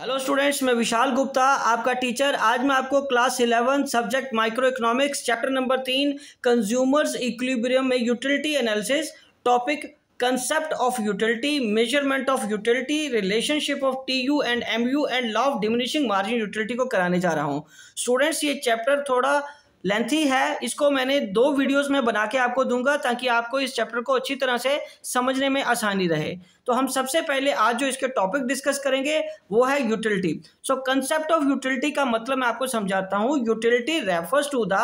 hello students मैं विशाल गुप्ता आपका teacher आज मैं आपको class eleven subject micro economics chapter number तीन कंज्यूमर्स इक्विब्रियम में utility analysis topic concept of utility measurement of utility relationship of T U and M U and law of diminishing margin utility को कराने जा रहा हूँ students ये chapter थोड़ा lengthy है इसको मैंने दो वीडियोस में बना के आपको दूंगा ताकि आपको इस चैप्टर को अच्छी तरह से समझने में आसानी रहे तो हम सबसे पहले आज जो इसके टॉपिक डिस्कस करेंगे वो है utility so concept of utility का मतलब मैं आपको समझाता हूँ utility refers to the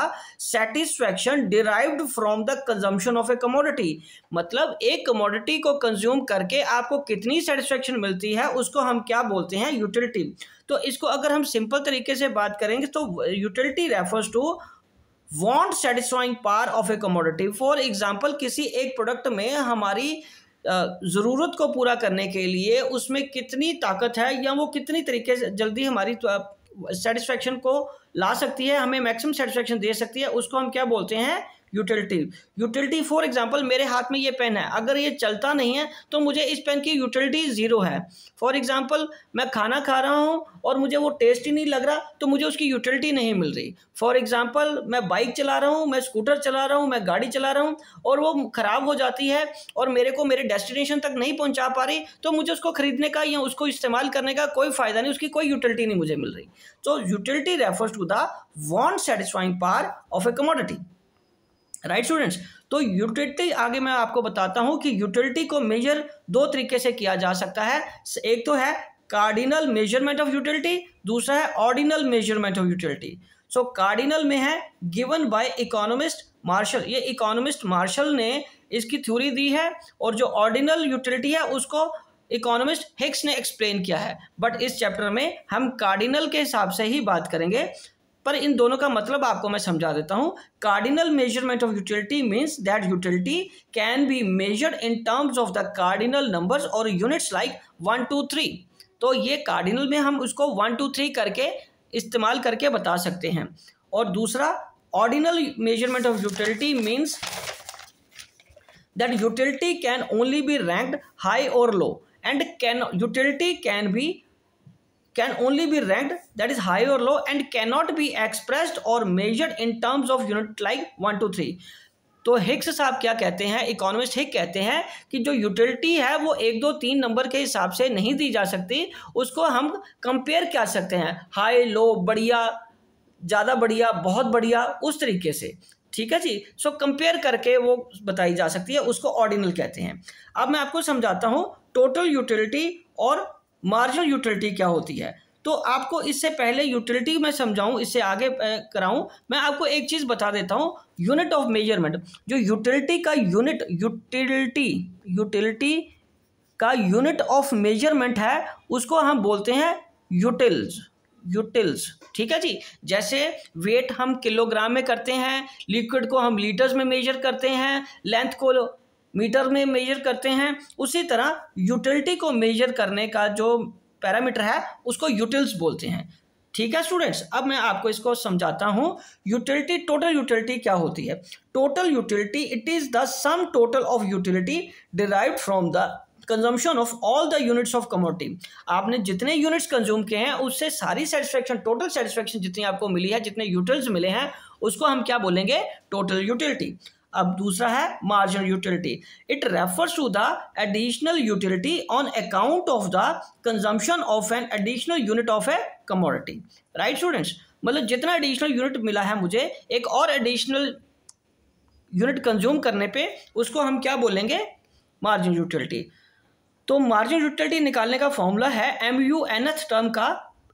satisfaction derived from the consumption of a commodity मतलब एक कमोडिटी को कंज्यूम करके आपको कितनी सेटिस्फैक्शन मिलती है उसको हम क्या बोलते हैं यूटिलिटी तो इसको अगर हम सिंपल तरीके से बात करेंगे तो utility refers to want satisfying power of a commodity for example किसी एक प्रोडक्ट में हमारी ज़रूरत को पूरा करने के लिए उसमें कितनी ताकत है या वो कितनी तरीके से जल्दी हमारी सेटिस्फेक्शन को ला सकती है हमें मैक्सिमम सेटिस्फेक्शन दे सकती है उसको हम क्या बोलते हैं यूटिलिटी यूटिलिटी फॉर एग्जाम्पल मेरे हाथ में ये पेन है अगर ये चलता नहीं है तो मुझे इस पेन की यूटिलिटी ज़ीरो है फॉर एग्जाम्पल मैं खाना खा रहा हूँ और मुझे वो टेस्ट ही नहीं लग रहा तो मुझे उसकी यूटिलिटी नहीं मिल रही फॉर एग्जाम्पल मैं बाइक चला रहा हूँ मैं स्कूटर चला रहा हूँ मैं गाड़ी चला रहा हूँ और वो ख़राब हो जाती है और मेरे को मेरे डेस्टिनेशन तक नहीं पहुँचा पा रही तो मुझे उसको ख़रीदने का या उसको इस्तेमाल करने का कोई फ़ायदा नहीं उसकी कोई यूटिलिटी नहीं मुझे मिल रही तो utility refers to the want satisfying power of a commodity right students तो यूटिलिटी आगे मैं आपको बताता हूं कि यूटिलिटी को मेजर दो तरीके से किया जा सकता है एक तो है कार्डिनल मेजरमेंट ऑफ यूटिलिटी दूसरा है ordinal measurement of utility so cardinal में है गिवन बाय इकोनॉमिस्ट मार्शल ये इकोनॉमिस्ट मार्शल ने इसकी थ्योरी दी है और जो ऑर्डिनल यूटिलिटी है उसको इकोनॉमिस्ट हिक्स ने एक्सप्लेन किया है बट इस चैप्टर में हम कार्डिनल के हिसाब से ही बात करेंगे पर इन दोनों का मतलब आपको मैं समझा देता हूँ cardinal measurement of utility means that utility can be measured in terms of the cardinal numbers और units like one two three तो ये कार्डिनल में हम उसको वन टू थ्री करके इस्तेमाल करके बता सकते हैं और दूसरा ordinal measurement of utility means that utility can only be ranked high और low and can utility can be only be be that is high और low and can not be expressed और measured in terms of unit like one two three तो Hicks साहब क्या कहते हैं economist हिक कहते हैं कि जो यूटिलिटी है वो एक दो तीन नंबर के हिसाब से नहीं दी जा सकती उसको हम कंपेयर कर सकते हैं हाई लो बढ़िया ज़्यादा बढ़िया बहुत बढ़िया उस तरीके से ठीक है जी सो कंपेयर करके वो बताई जा सकती है उसको ऑर्डिनल कहते हैं अब मैं आपको समझाता हूँ टोटल यूटिलिटी और मार्जिनल यूटिलिटी क्या होती है तो आपको इससे पहले यूटिलिटी में समझाऊं इससे आगे कराऊं मैं आपको एक चीज़ बता देता हूं यूनिट ऑफ मेजरमेंट जो यूटिलिटी का यूनिट यूटिलिटी यूटिलिटी का यूनिट ऑफ मेजरमेंट है उसको हम बोलते हैं यूटिल्स यूटिल्स ठीक है जी जैसे वेट हम किलोग्राम में करते हैं लिक्विड को हम लीटर्स में मेजर करते हैं लेंथ को मीटर में मेजर करते हैं उसी तरह यूटिलिटी को मेजर करने का जो पैरामीटर है उसको यूटिल्स बोलते हैं ठीक है स्टूडेंट्स अब मैं आपको इसको समझाता हूँ यूटिलिटी टोटल यूटिलिटी क्या होती है total utility it is the sum total of utility derive from the consumption of all the units of commodity आपने जितने यूनिट्स कंज्यूम किए हैं उससे सारी सेटिस्फेक्शन टोटल सेटिस्फेक्शन जितनी आपको मिली है जितने यूटिल्स मिले हैं उसको हम क्या बोलेंगे टोटल यूटिलिटी अब दूसरा है marginal utility it refers to the additional utility on account of the consumption of an additional unit of a commodity right students मतलब जितना एडिशनल यूनिट मिला है मुझे एक और एडिशनल यूनिट कंज्यूम करने पे उसको हम क्या बोलेंगे मार्जिन यूटिलिटी तो मार्जिन यूटिलिटी निकालने का फॉर्मूला है M U N th term का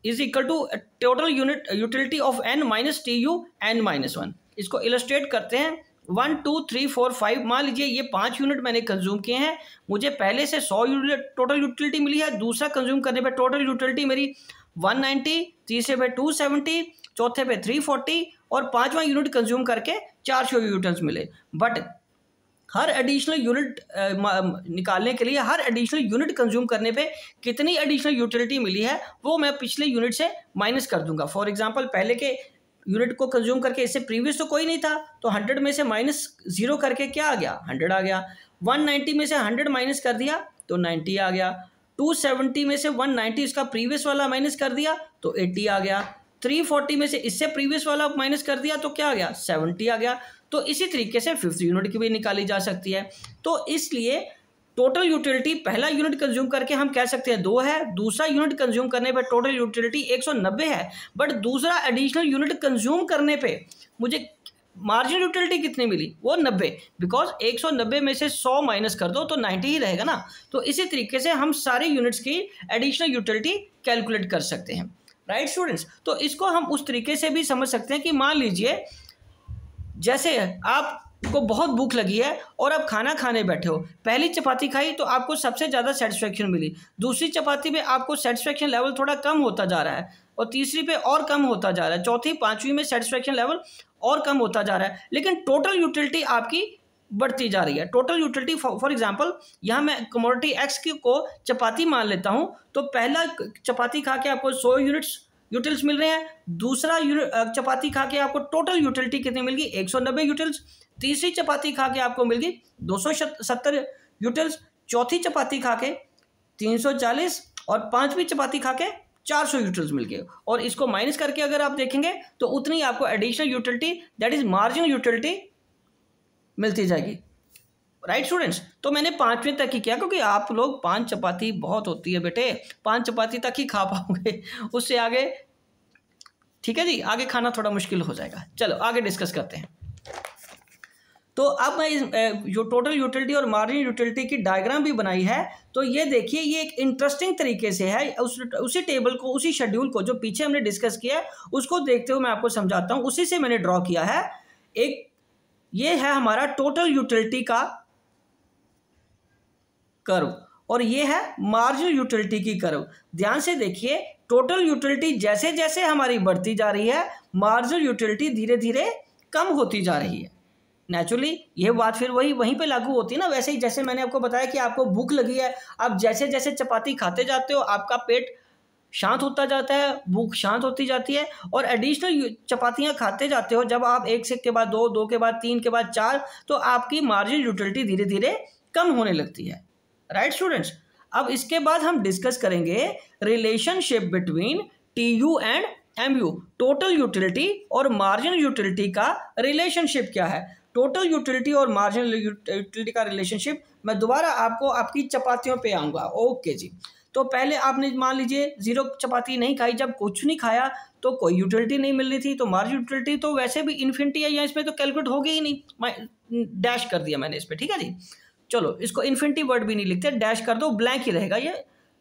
is equal to total unit utility of N minus T U N minus one इसको इलस्ट्रेट करते हैं one two three four five मान लीजिए ये पाँच यूनिट मैंने कंज्यूम किए हैं मुझे पहले से सौ यूनिट टोटल यूटिलिटी मिली है दूसरा कंज्यूम करने पे टोटल यूटिलिटी मेरी वन नाइन्टी तीसरे पे टू सेवेंटी चौथे पे थ्री फोर्टी और पाँचवा यूनिट कंज्यूम करके चार सौ यूनिट्स मिले बट हर एडिशनल यूनिट निकालने के लिए हर एडिशनल यूनिट कंज्यूम करने पे कितनी एडिशनल यूटिलिटी मिली है वो मैं पिछले यूनिट से माइनस कर दूंगा फॉर एग्जांपल पहले के यूनिट को कंज्यूम करके इससे प्रीवियस तो कोई नहीं था तो हंड्रेड में से माइनस जीरो करके क्या आ गया हंड्रेड आ गया वन नाइन्टी में से हंड्रेड माइनस कर दिया तो नाइन्टी आ गया टू सेवेंटी में से वन नाइन्टी इसका प्रीवियस वाला माइनस कर दिया तो एट्टी आ गया थ्री फोर्टी में से इससे प्रीवियस वाला माइनस कर दिया तो क्या आ गया सेवेंटी आ गया तो इसी तरीके से फिफ्थ यूनिट की भी निकाली जा सकती है तो इसलिए टोटल यूटिलिटी पहला यूनिट कंज्यूम करके हम कह सकते हैं दो है दूसरा यूनिट कंज्यूम करने पर टोटल यूटिलिटी 190 है बट दूसरा एडिशनल यूनिट कंज्यूम करने पे मुझे मार्जिन यूटिलिटी कितनी मिली वो 90 बिकॉज 190 में से 100 माइनस कर दो तो 90 ही रहेगा ना तो इसी तरीके से हम सारे यूनिट्स की एडिशनल यूटिलिटी कैलकुलेट कर सकते हैं राइट right, स्टूडेंट्स तो इसको हम उस तरीके से भी समझ सकते हैं कि मान लीजिए जैसे आप को बहुत भूख लगी है और आप खाना खाने बैठे हो पहली चपाती खाई तो आपको सबसे ज़्यादा सेटिस्फेक्शन मिली दूसरी चपाती में आपको सेटिस्फेक्शन लेवल थोड़ा कम होता जा रहा है और तीसरी पे और कम होता जा रहा है चौथी पाँचवीं में सेटिस्फेक्शन लेवल और कम होता जा रहा है लेकिन टोटल यूटिलिटी आपकी बढ़ती जा रही है टोटल यूटिलिटी फॉर एग्जाम्पल यहाँ मैं कमोडिटी एक्स को चपाती मान लेता हूँ तो पहला चपाती खा के आपको सौ यूनिट्स यूटिल्स मिल रहे हैं दूसरा चपाती खा के आपको टोटल यूटिलिटी कितनी मिल गई एक सौ नब्बे यूटिल्स तीसरी चपाती खा के आपको मिल गई दो सत्तर यूटल्स चौथी चपाती खा के तीन सौ चालीस और पांचवी चपाती खा के चार सौ यूटिल्स मिल गए और इसको माइनस करके अगर आप देखेंगे तो उतनी आपको additional utility that is margin utility मिलती जाएगी राइट right, स्टूडेंट्स तो मैंने पाँचवें तक ही किया क्योंकि आप लोग पांच चपाती बहुत होती है बेटे पांच चपाती तक ही खा पाओगे उससे आगे ठीक है जी आगे खाना थोड़ा मुश्किल हो जाएगा चलो आगे डिस्कस करते हैं तो अब मैं इस जो टोटल यूटिलिटी और मार्जिन यूटिलिटी की डायग्राम भी बनाई है तो ये देखिए ये एक इंटरेस्टिंग तरीके से है उस उसी टेबल को उसी शेड्यूल को जो पीछे हमने डिस्कस किया उसको देखते हुए मैं आपको समझाता हूँ उसी से मैंने ड्रॉ किया है एक ये है हमारा टोटल यूटिलिटी का कर्व और ये है मार्जिन यूटिलिटी की कर्व ध्यान से देखिए टोटल यूटिलिटी जैसे जैसे हमारी बढ़ती जा रही है मार्जिन यूटिलिटी धीरे धीरे कम होती जा रही है नेचुरली ये बात फिर वही वहीं पे लागू होती है ना वैसे ही जैसे मैंने आपको बताया कि आपको भूख लगी है आप जैसे जैसे चपाती खाते जाते हो आपका पेट शांत होता जाता है भूख शांत होती जाती है और एडिशनल चपातियां खाते जाते हो जब आप एक से के बाद दो दो के बाद तीन के बाद चार तो आपकी मार्जिन यूटिलिटी धीरे धीरे कम होने लगती है राइट स्टूडेंट्स अब इसके बाद हम डिस्कस करेंगे relationship between T U and M U total utility और मार्जिन यूटिलिटी का रिलेशनशिप क्या है टोटल यूटिलिटी और मार्जिनल यूटिलिटी का रिलेशनशिप मैं दोबारा आपको आपकी चपातियों पे आऊँगा ओके जी तो पहले आपने मान लीजिए जीरो चपाती नहीं खाई जब कुछ नहीं खाया तो कोई यूटिलिटी नहीं मिल रही थी तो मार्जिन यूटिलिटी तो वैसे भी इन्फिनिटी है या इसमें तो कैलकुलेट होगी ही नहीं मैं डैश कर दिया मैंने इस पर ठीक है जी चलो इसको इन्फिनिटी वर्ड भी नहीं लिखते डैश कर दो ब्लैंक ही रहेगा ये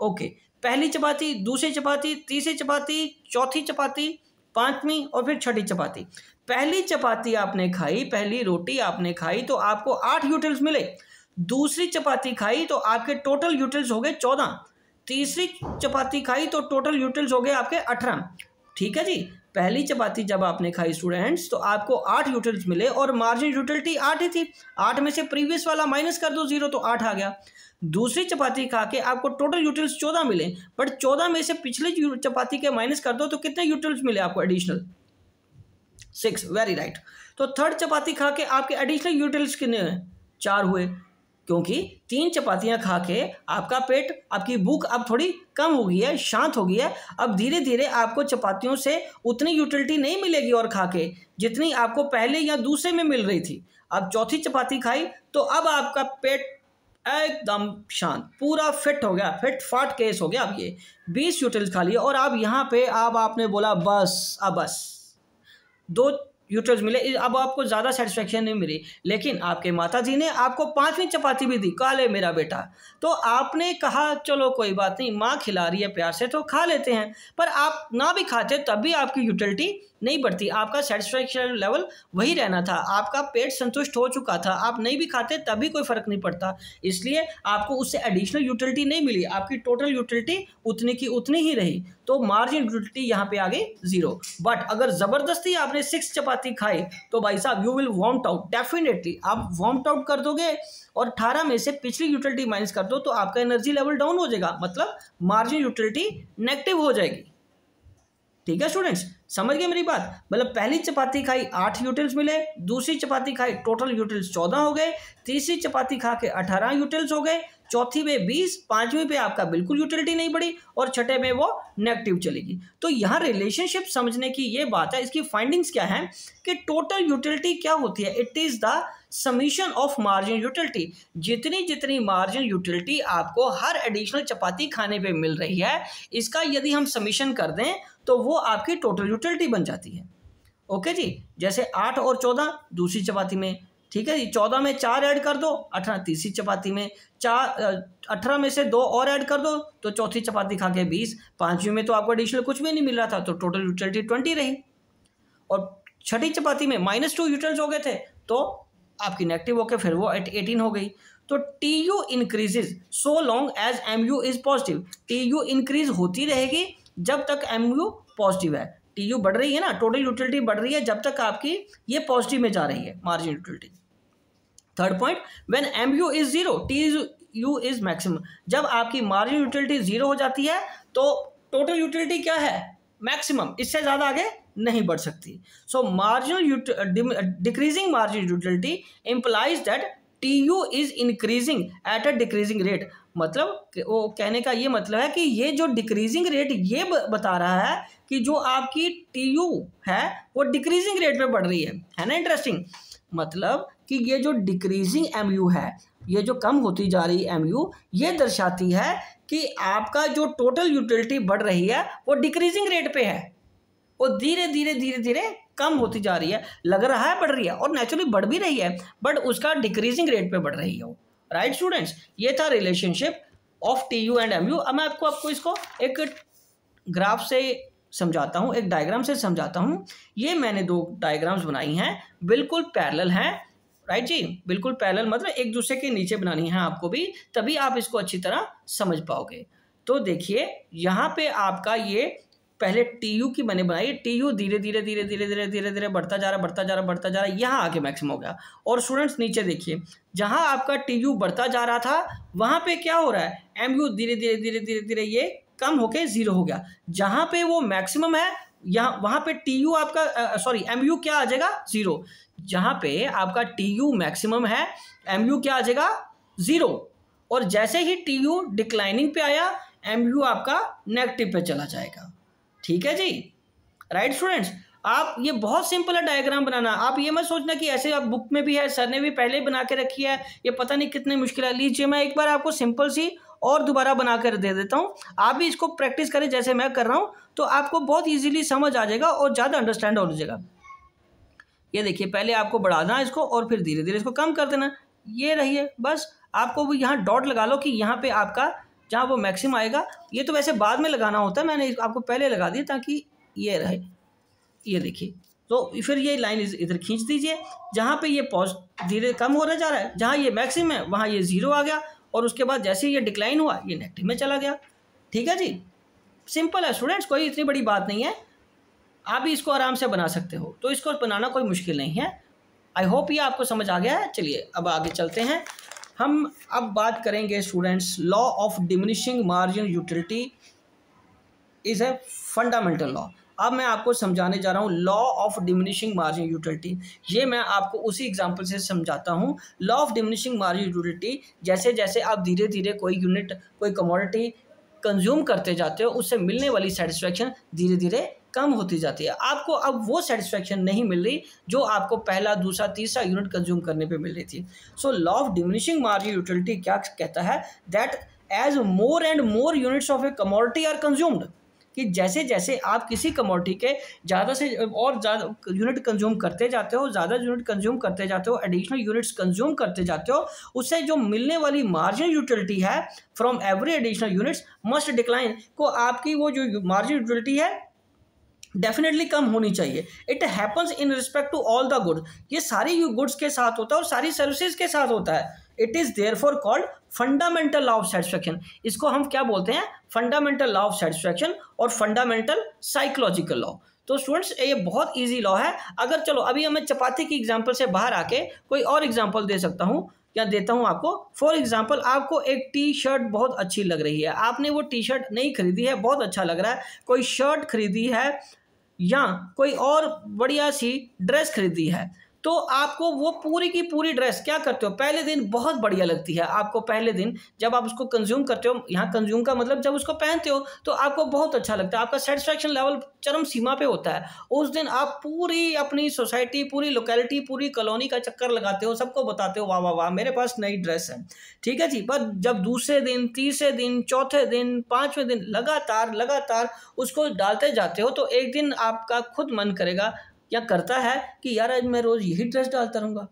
ओके पहली चपाती दूसरी चपाती तीसरी चपाती चौथी चपाती पाँचवीं और फिर छठी चपाती पहली चपाती आपने खाई पहली रोटी आपने खाई तो आपको आठ यूटिल्स मिले दूसरी चपाती खाई तो आपके टोटल यूटिल्स हो गए चौदह तीसरी चपाती खाई तो टोटल यूटिल्स हो गए आपके अठारह ठीक है जी पहली चपाती जब आपने खाई स्टूडेंट्स तो आपको आठ यूटिल्स मिले और मार्जिन यूटिलिटी आठ ही थी आठ में से प्रीवियस वाला माइनस कर दो जीरो तो आठ आ गया दूसरी चपाती खा के आपको टोटल यूटिल्स चौदह मिले बट चौदह में से पिछली चपाती के माइनस कर दो तो कितने यूटिल्स मिले आपको एडिशनल सिक्स वेरी राइट तो थर्ड चपाती खा के आपके एडिशनल यूटिल्स कितने चार हुए क्योंकि तीन चपातियां खा के आपका पेट आपकी भूख अब थोड़ी कम हो गई है शांत हो गई है अब धीरे धीरे आपको चपातियों से उतनी यूटिलिटी नहीं मिलेगी और खा के जितनी आपको पहले या दूसरे में मिल रही थी अब चौथी चपाती खाई तो अब आपका पेट एकदम शांत पूरा फिट हो गया फिट फाट केस हो गया अब ये बीस यूटिल्स खा लिए और अब यहाँ पे अब आपने बोला बस अब बस दो यूटर्स मिले अब आपको ज़्यादा सेटिस्फेक्शन नहीं मिली लेकिन आपके माता जी ने आपको पाँचवीं चपाती भी दी खा ले मेरा बेटा तो आपने कहा चलो कोई बात नहीं माँ खिला रही है प्यार से तो खा लेते हैं पर आप ना भी खाते तब भी आपकी यूटिलिटी नहीं बढ़ती आपका सेटिस्फेक्शन लेवल वही रहना था आपका पेट संतुष्ट हो चुका था आप नहीं भी खाते तभी कोई फर्क नहीं पड़ता इसलिए आपको उससे एडिशनल यूटिलिटी नहीं मिली आपकी टोटल यूटिलिटी उतनी की उतनी ही रही तो मार्जिन यूटिलिटी यहाँ पे आ गई जीरो बट अगर ज़बरदस्ती आपने सिक्स चपाती खाई तो भाई साहब you will vomit out definitely आप वॉम्ट आउट कर दोगे और अठारह में से पिछली यूटिलिटी माइनस कर दो तो आपका एनर्जी लेवल डाउन हो जाएगा मतलब मार्जिन यूटिलिटी नेगेटिव हो जाएगी ठीक है स्टूडेंट्स समझ गए मेरी बात मतलब पहली चपाती खाई आठ यूटिल्स मिले दूसरी चपाती खाई टोटल यूटिल्स चौदह हो गए तीसरी चपाती खा के अठारह यूटिल्स हो गए चौथी पे बीस पांचवी पे आपका बिल्कुल यूटिलिटी नहीं बढ़ी और छठे में वो नेगेटिव चलेगी तो यहाँ रिलेशनशिप समझने की ये बात है इसकी फाइंडिंग्स क्या है कि टोटल यूटिलिटी क्या होती है it is the summation of margin utility जितनी जितनी मार्जिन यूटिलिटी आपको हर एडिशनल चपाती खाने पे मिल रही है इसका यदि हम समीशन कर दें तो वो आपकी टोटल यूटिलिटी बन जाती है ओके जी जैसे आठ और चौदह दूसरी चपाती में ठीक है जी चौदह में चार ऐड कर दो अठारह तीसरी चपाती में चार अठारह में से दो और ऐड कर दो तो चौथी चपाती खा के बीस पाँचवीं में तो आपको एडिशनल कुछ भी नहीं मिल रहा था तो टोटल यूटिलिटी ट्वेंटी रही और छठी चपाती में माइनस टू यूटल्स हो गए थे तो आपकी नेगेटिव होकर फिर वो एट एटीन हो गई तो T U increases so long as M U is positive T U increase होती रहेगी जब तक एम यू पॉजिटिव है टी यू बढ़ रही है ना टोटल यूटिलिटी बढ़ रही है जब तक आपकी ये पॉजिटिव में जा रही है margin utility third point when M U is zero T U is maximum जब आपकी मार्जिन यूटिलिटी जीरो हो जाती है तो टोटल यूटिलिटी क्या है मैक्सिमम इससे ज़्यादा आगे नहीं बढ़ सकती so marginal decreasing margin utility implies that T U is increasing at a decreasing rate मतलब वो कहने का ये मतलब है कि ये जो डिक्रीजिंग रेट ये बता रहा है कि जो आपकी टी यू है वो डिक्रीजिंग रेट पे बढ़ रही है है ना इंटरेस्टिंग मतलब कि ये जो डिक्रीजिंग एम यू है ये जो कम होती जा रही एम यू ये दर्शाती है कि आपका जो टोटल यूटिलिटी बढ़ रही है वो डिक्रीजिंग रेट पे है वो धीरे धीरे धीरे धीरे कम होती जा रही है लग रहा है बढ़ रही है और नेचुरली बढ़ भी रही है बट उसका डिक्रीजिंग रेट पे बढ़ रही है वो राइट स्टूडेंट्स ये था relationship of T U and M U अब मैं आपको आपको इसको एक ग्राफ से समझाता हूँ एक डायग्राम से समझाता हूँ ये मैंने दो डायग्राम्स बनाई हैं बिल्कुल पैरल हैं राइट जी बिल्कुल पैरल मतलब एक दूसरे के नीचे बनानी है आपको भी तभी आप इसको अच्छी तरह समझ पाओगे तो देखिए यहाँ पे आपका ये पहले टी यू की मैंने बनाई टी यू धीरे धीरे धीरे धीरे धीरे धीरे धीरे बढ़ता जा रहा बढ़ता जा रहा बढ़ता जा रहा यहाँ आके मैक्सिमम हो गया और स्टूडेंट्स नीचे देखिए जहाँ आपका टी यू बढ़ता जा रहा था वहाँ पे क्या हो रहा है एम यू धीरे धीरे धीरे धीरे धीरे ये कम होके ज़ीरो हो गया जहाँ पे वो मैक्सिमम है यहाँ वहाँ पे टी यू आपका सॉरी एम यू क्या आ जाएगा ज़ीरो जहाँ पे आपका टी यू मैक्सिमम है एम यू क्या आ जाएगा ज़ीरो और जैसे ही टी यू डिक्लाइनिंग पे आया एम यू आपका नेगेटिव पे चला जाएगा ठीक है जी राइट स्टूडेंट्स आप ये बहुत सिंपल है डायग्राम बनाना आप ये मत सोचना कि ऐसे आप बुक में भी है सर ने भी पहले बना के रखी है ये पता नहीं कितनी मुश्किल है लीजिए मैं एक बार आपको सिंपल सी और दोबारा बना कर दे देता हूँ आप भी इसको प्रैक्टिस करें जैसे मैं कर रहा हूँ तो आपको बहुत ईजिली समझ आ जाएगा और ज़्यादा अंडरस्टैंड हो जाएगा ये देखिए पहले आपको बढ़ा देना इसको और फिर धीरे धीरे इसको कम कर देना ये रहिए बस आपको यहाँ डॉट लगा लो कि यहाँ पे आपका जहाँ वो मैक्सिम आएगा ये तो वैसे बाद में लगाना होता है मैंने आपको पहले लगा दिया ताकि ये रहे ये देखिए तो फिर ये लाइन इधर खींच दीजिए जहाँ पे ये पॉज धीरे कम हो रहा जा रहा है जहाँ ये मैक्सिम है वहाँ ये ज़ीरो आ गया और उसके बाद जैसे ये डिक्लाइन हुआ ये नेगेटिव में चला गया ठीक है जी सिंपल है स्टूडेंट्स कोई इतनी बड़ी बात नहीं है आप भी इसको आराम से बना सकते हो तो इसको बनाना कोई मुश्किल नहीं है आई होप ये आपको समझ आ गया है चलिए अब आगे चलते हैं हम अब बात करेंगे students law of diminishing margin utility is a fundamental law अब मैं आपको समझाने जा रहा हूँ law of diminishing margin utility ये मैं आपको उसी एग्जांपल से समझाता हूँ law of diminishing margin utility जैसे जैसे आप धीरे धीरे कोई यूनिट कोई कमोडिटी कंज्यूम करते जाते हो उससे मिलने वाली सेटिस्फेक्शन धीरे धीरे कम होती जाती है आपको अब वो सेटिस्फेक्शन नहीं मिल रही जो आपको पहला दूसरा तीसरा यूनिट कंज्यूम करने पे मिल रही थी so law of diminishing margin utility क्या कहता है that as more and more units of a commodity are consumed कि जैसे जैसे आप किसी कमोडिटी के ज़्यादा से और ज़्यादा यूनिट कंज्यूम करते जाते हो ज़्यादा यूनिट कंज्यूम करते जाते हो एडिशनल यूनिट्स कंज्यूम करते जाते हो उससे जो मिलने वाली मार्जिन यूटिलिटी है from every additional units must decline को आपकी वो जो मार्जिन यूटिलिटी है डेफिनेटली कम होनी चाहिए it happens in respect to all the goods ये सारी गुड्स के साथ होता है और सारी सर्विसेज के साथ होता है it is therefore called fundamental law of satisfaction इसको हम क्या बोलते हैं फंडामेंटल लॉ ऑफ सेटिस्फेक्शन और फंडामेंटल साइकोलॉजिकल लॉ तो स्टूडेंट्स ये बहुत ईजी लॉ है अगर चलो अभी हमें चपाती की एग्जाम्पल से बाहर आके कोई और एग्जाम्पल दे सकता हूँ या देता हूँ आपको फॉर एग्जाम्पल आपको एक टी शर्ट बहुत अच्छी लग रही है आपने वो टी शर्ट नहीं खरीदी है बहुत अच्छा लग रहा है कोई शर्ट खरीदी है या कोई और बढ़िया सी ड्रेस खरीदी है तो आपको वो पूरी की पूरी ड्रेस क्या करते हो पहले दिन बहुत बढ़िया लगती है आपको पहले दिन जब आप उसको कंज्यूम करते हो यहाँ कंज्यूम का मतलब जब उसको पहनते हो तो आपको बहुत अच्छा लगता है आपका सेटिस्फैक्शन लेवल चरम सीमा पे होता है उस दिन आप पूरी अपनी सोसाइटी पूरी लोकेलिटी पूरी कॉलोनी का चक्कर लगाते हो सबको बताते हो वाह वाह वाह मेरे पास नई ड्रेस है ठीक है जी पर जब दूसरे दिन तीसरे दिन चौथे दिन पाँचवें दिन लगातार लगातार उसको डालते जाते हो तो एक दिन आपका खुद मन करेगा या करता है कि यार आज मैं रोज़ यही ड्रेस डालता रहूँगा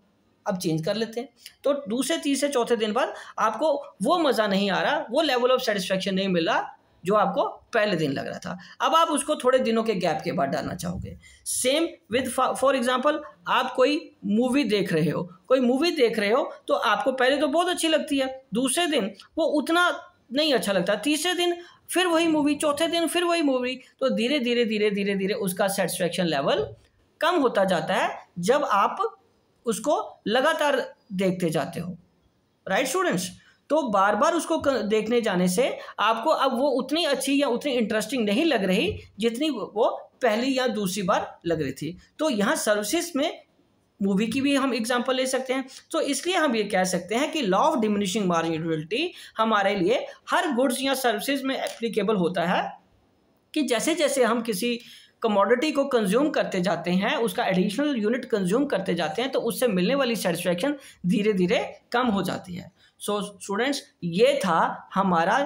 अब चेंज कर लेते हैं तो दूसरे तीसरे चौथे दिन बाद आपको वो मज़ा नहीं आ रहा वो लेवल ऑफ सेटिस्फेक्शन नहीं मिल रहा जो आपको पहले दिन लग रहा था अब आप उसको थोड़े दिनों के गैप के बाद डालना चाहोगे सेम विद फॉर एग्जांपल आप कोई मूवी देख रहे हो कोई मूवी देख रहे हो तो आपको पहले तो बहुत अच्छी लगती है दूसरे दिन वो उतना नहीं अच्छा लगता तीसरे दिन फिर वही मूवी चौथे दिन फिर वही मूवी तो धीरे धीरे धीरे धीरे धीरे उसका सेटिस्फेक्शन लेवल कम होता जाता है जब आप उसको लगातार देखते जाते हो राइट स्टूडेंट्स तो बार बार उसको देखने जाने से आपको अब वो उतनी अच्छी या उतनी इंटरेस्टिंग नहीं लग रही जितनी वो पहली या दूसरी बार लग रही थी तो यहाँ सर्विसेज में मूवी की भी हम एग्जांपल ले सकते हैं तो इसलिए हम ये कह सकते हैं कि लॉ ऑफ डिमिनिशिंग मार्जिनलिटी हमारे लिए हर गुड्स या सर्विसेज में एप्लीकेबल होता है कि जैसे जैसे हम किसी कमोडिटी को कंज्यूम करते जाते हैं उसका एडिशनल यूनिट कंज्यूम करते जाते हैं तो उससे मिलने वाली सेटिस्फेक्शन धीरे धीरे कम हो जाती है सो so, स्टूडेंट्स ये था हमारा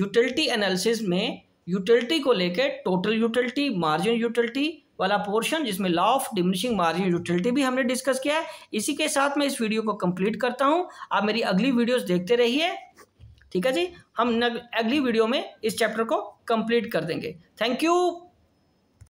यूटिलिटी एनालिसिस में यूटिलिटी को लेकर टोटल यूटिलिटी मार्जिन यूटिलिटी वाला पोर्शन जिसमें law of diminishing margin utility भी हमने डिस्कस किया है इसी के साथ मैं इस वीडियो को कंप्लीट करता हूँ आप मेरी अगली वीडियोस देखते रहिए ठीक है जी हम अगली वीडियो में इस चैप्टर को कंप्लीट कर देंगे थैंक यू